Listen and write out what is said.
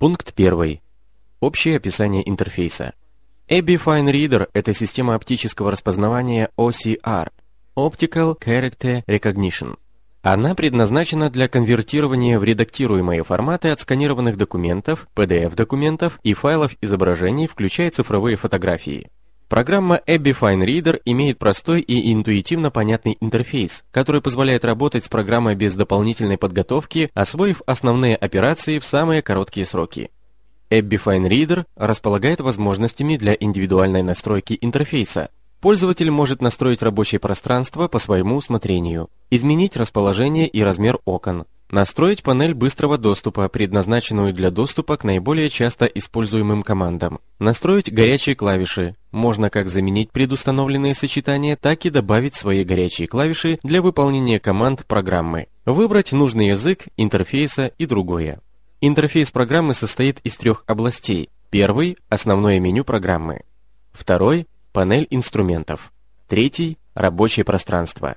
Пункт 1. Общее описание интерфейса. Abby Fine Reader – это система оптического распознавания OCR – Optical Character Recognition. Она предназначена для конвертирования в редактируемые форматы отсканированных документов, PDF-документов и файлов изображений, включая цифровые фотографии. Программа Abby Fine Reader имеет простой и интуитивно понятный интерфейс, который позволяет работать с программой без дополнительной подготовки, освоив основные операции в самые короткие сроки. Abby Fine Reader располагает возможностями для индивидуальной настройки интерфейса. Пользователь может настроить рабочее пространство по своему усмотрению, изменить расположение и размер окон, настроить панель быстрого доступа, предназначенную для доступа к наиболее часто используемым командам, настроить горячие клавиши, можно как заменить предустановленные сочетания, так и добавить свои горячие клавиши для выполнения команд программы. Выбрать нужный язык, интерфейса и другое. Интерфейс программы состоит из трех областей. Первый – основное меню программы. Второй – панель инструментов. Третий – рабочее пространство.